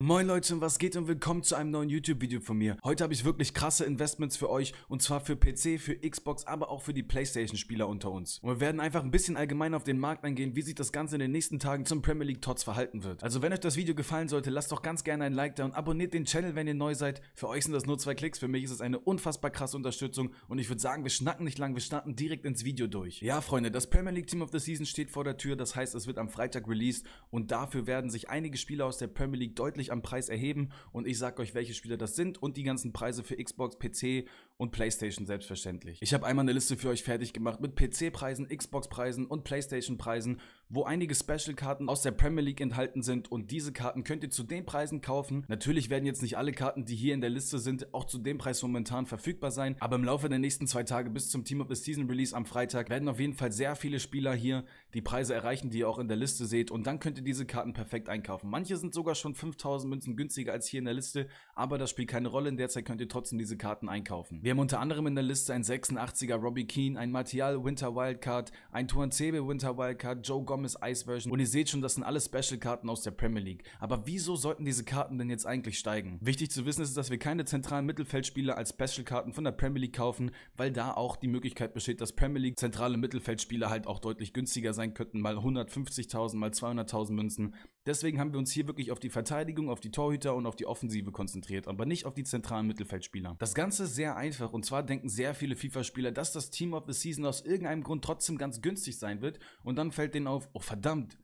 Moin Leute und was geht und willkommen zu einem neuen YouTube-Video von mir. Heute habe ich wirklich krasse Investments für euch und zwar für PC, für Xbox, aber auch für die Playstation-Spieler unter uns. Und wir werden einfach ein bisschen allgemein auf den Markt eingehen, wie sich das Ganze in den nächsten Tagen zum Premier League Tots verhalten wird. Also wenn euch das Video gefallen sollte, lasst doch ganz gerne ein Like da und abonniert den Channel, wenn ihr neu seid. Für euch sind das nur zwei Klicks, für mich ist es eine unfassbar krasse Unterstützung und ich würde sagen, wir schnacken nicht lang, wir starten direkt ins Video durch. Ja Freunde, das Premier League Team of the Season steht vor der Tür, das heißt es wird am Freitag released und dafür werden sich einige Spieler aus der Premier League deutlich am Preis erheben und ich sage euch, welche Spiele das sind und die ganzen Preise für Xbox, PC und PlayStation selbstverständlich. Ich habe einmal eine Liste für euch fertig gemacht mit PC-Preisen, Xbox-Preisen und PlayStation-Preisen, wo einige Special-Karten aus der Premier League enthalten sind und diese Karten könnt ihr zu den Preisen kaufen. Natürlich werden jetzt nicht alle Karten, die hier in der Liste sind, auch zu dem Preis momentan verfügbar sein, aber im Laufe der nächsten zwei Tage bis zum Team of the Season Release am Freitag werden auf jeden Fall sehr viele Spieler hier die Preise erreichen, die ihr auch in der Liste seht und dann könnt ihr diese Karten perfekt einkaufen. Manche sind sogar schon 5000 Münzen günstiger als hier in der Liste, aber das spielt keine Rolle, in der Zeit könnt ihr trotzdem diese Karten einkaufen. Wir haben unter anderem in der Liste ein 86er Robbie Keane, ein Martial Winter Wildcard, ein Tuan Tuancebe Winter Wildcard, Joe Gomez Ice Version und ihr seht schon, das sind alle Special-Karten aus der Premier League. Aber wieso sollten diese Karten denn jetzt eigentlich steigen? Wichtig zu wissen ist, dass wir keine zentralen Mittelfeldspieler als Special-Karten von der Premier League kaufen, weil da auch die Möglichkeit besteht, dass Premier League zentrale Mittelfeldspieler halt auch deutlich günstiger sein könnten, mal 150.000, mal 200.000 Münzen. Deswegen haben wir uns hier wirklich auf die Verteidigung, auf die Torhüter und auf die Offensive konzentriert, aber nicht auf die zentralen Mittelfeldspieler. Das Ganze ist sehr einfach und zwar denken sehr viele FIFA-Spieler, dass das Team of the Season aus irgendeinem Grund trotzdem ganz günstig sein wird und dann fällt denen auf, oh verdammt,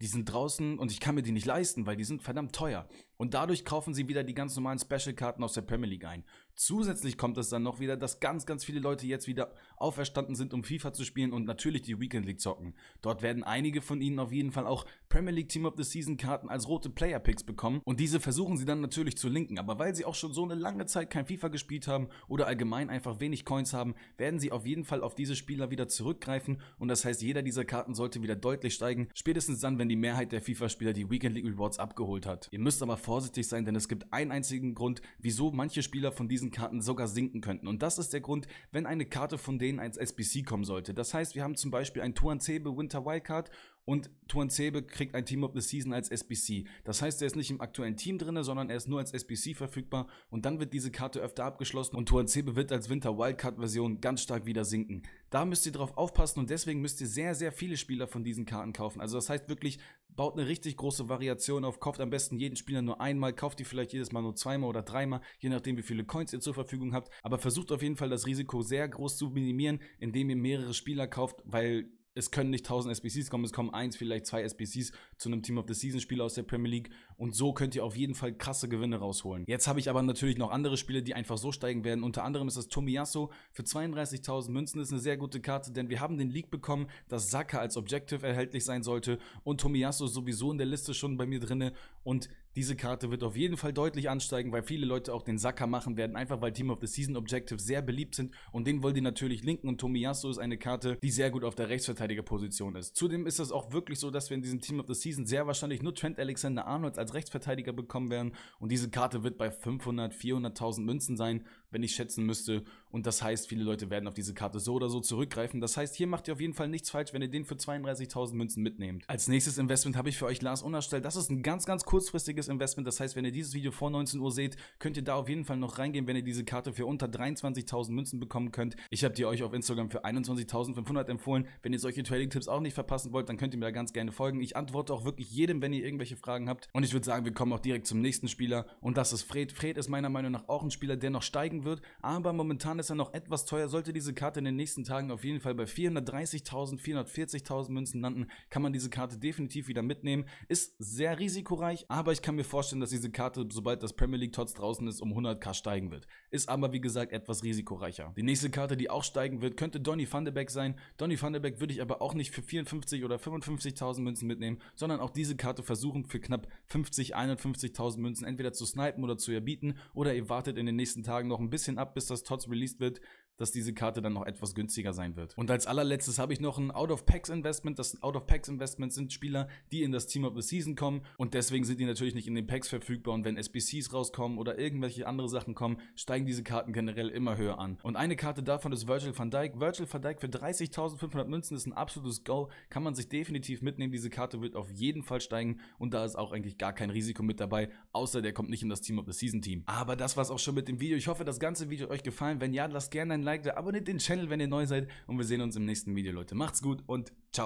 die sind draußen und ich kann mir die nicht leisten, weil die sind verdammt teuer. Und dadurch kaufen sie wieder die ganz normalen Special-Karten aus der Premier League ein. Zusätzlich kommt es dann noch wieder, dass ganz, ganz viele Leute jetzt wieder auferstanden sind, um FIFA zu spielen und natürlich die Weekend League zocken. Dort werden einige von ihnen auf jeden Fall auch Premier League Team of the Season Karten als rote Player Picks bekommen und diese versuchen sie dann natürlich zu linken. Aber weil sie auch schon so eine lange Zeit kein FIFA gespielt haben oder allgemein einfach wenig Coins haben, werden sie auf jeden Fall auf diese Spieler wieder zurückgreifen und das heißt, jeder dieser Karten sollte wieder deutlich steigen, spätestens dann, wenn die Mehrheit der FIFA-Spieler die Weekend League Rewards abgeholt hat. Ihr müsst aber vorsichtig sein, denn es gibt einen einzigen Grund, wieso manche Spieler von diesen Karten sogar sinken könnten. Und das ist der Grund, wenn eine Karte von denen als SBC kommen sollte. Das heißt, wir haben zum Beispiel ein Tuan Tuanzebe Winter Wildcard und Tuan Tuanzebe kriegt ein Team of the Season als SBC. Das heißt, er ist nicht im aktuellen Team drin, sondern er ist nur als SBC verfügbar und dann wird diese Karte öfter abgeschlossen und Tuan Tuanzebe wird als Winter Wildcard Version ganz stark wieder sinken. Da müsst ihr drauf aufpassen und deswegen müsst ihr sehr, sehr viele Spieler von diesen Karten kaufen. Also das heißt wirklich, baut eine richtig große Variation auf, kauft am besten jeden Spieler nur einmal, kauft die vielleicht jedes Mal nur zweimal oder dreimal, je nachdem wie viele Coins ihr zur Verfügung habt, aber versucht auf jeden Fall das Risiko sehr groß zu minimieren, indem ihr mehrere Spieler kauft, weil es können nicht 1000 SBCs kommen, es kommen eins, vielleicht zwei SBCs zu einem Team of the Season Spiel aus der Premier League und so könnt ihr auf jeden Fall krasse Gewinne rausholen. Jetzt habe ich aber natürlich noch andere Spiele, die einfach so steigen werden. Unter anderem ist das Tomiyasu für 32.000 Münzen ist eine sehr gute Karte, denn wir haben den Leak bekommen, dass Saka als Objective erhältlich sein sollte und Tomiyasu sowieso in der Liste schon bei mir drinne und diese Karte wird auf jeden Fall deutlich ansteigen, weil viele Leute auch den Sacker machen werden, einfach weil Team of the Season Objectives sehr beliebt sind und den wollen die natürlich linken und Tomiyasu ist eine Karte, die sehr gut auf der Rechtsverteidigerposition ist. Zudem ist es auch wirklich so, dass wir in diesem Team of the Season sehr wahrscheinlich nur Trent Alexander-Arnold als Rechtsverteidiger bekommen werden und diese Karte wird bei 500, 400.000 Münzen sein, wenn ich schätzen müsste und das heißt, viele Leute werden auf diese Karte so oder so zurückgreifen. Das heißt, hier macht ihr auf jeden Fall nichts falsch, wenn ihr den für 32.000 Münzen mitnehmt. Als nächstes Investment habe ich für euch Lars Unerstell. Das ist ein ganz, ganz kurzfristiges Investment. Das heißt, wenn ihr dieses Video vor 19 Uhr seht, könnt ihr da auf jeden Fall noch reingehen, wenn ihr diese Karte für unter 23.000 Münzen bekommen könnt. Ich habe die euch auf Instagram für 21.500 empfohlen. Wenn ihr solche Trading-Tipps auch nicht verpassen wollt, dann könnt ihr mir da ganz gerne folgen. Ich antworte auch wirklich jedem, wenn ihr irgendwelche Fragen habt. Und ich würde sagen, wir kommen auch direkt zum nächsten Spieler. Und das ist Fred. Fred ist meiner Meinung nach auch ein Spieler, der noch steigen wird. Aber momentan ist ist noch etwas teuer. Sollte diese Karte in den nächsten Tagen auf jeden Fall bei 430.000, 440.000 Münzen landen, kann man diese Karte definitiv wieder mitnehmen. Ist sehr risikoreich, aber ich kann mir vorstellen, dass diese Karte, sobald das Premier League Tots draußen ist, um 100k steigen wird. Ist aber, wie gesagt, etwas risikoreicher. Die nächste Karte, die auch steigen wird, könnte Donny van de Beek sein. Donny van de Beek würde ich aber auch nicht für 54 oder 55.000 Münzen mitnehmen, sondern auch diese Karte versuchen für knapp 50, 51.000 Münzen entweder zu snipen oder zu erbieten oder ihr wartet in den nächsten Tagen noch ein bisschen ab, bis das Tots Release released wird, dass diese Karte dann noch etwas günstiger sein wird. Und als allerletztes habe ich noch ein Out-of-Packs-Investment. Das Out-of-Packs-Investment sind Spieler, die in das Team of the Season kommen und deswegen sind die natürlich nicht in den Packs verfügbar und wenn SBCs rauskommen oder irgendwelche andere Sachen kommen, steigen diese Karten generell immer höher an. Und eine Karte davon ist Virgil van Dijk. Virgil van Dijk für 30.500 Münzen ist ein absolutes Go, kann man sich definitiv mitnehmen. Diese Karte wird auf jeden Fall steigen und da ist auch eigentlich gar kein Risiko mit dabei, außer der kommt nicht in das Team of the Season Team. Aber das war es auch schon mit dem Video. Ich hoffe, das ganze Video hat euch gefallen. Wenn ja, lasst gerne ein Like da, abonniert den Channel, wenn ihr neu seid und wir sehen uns im nächsten Video, Leute. Macht's gut und ciao.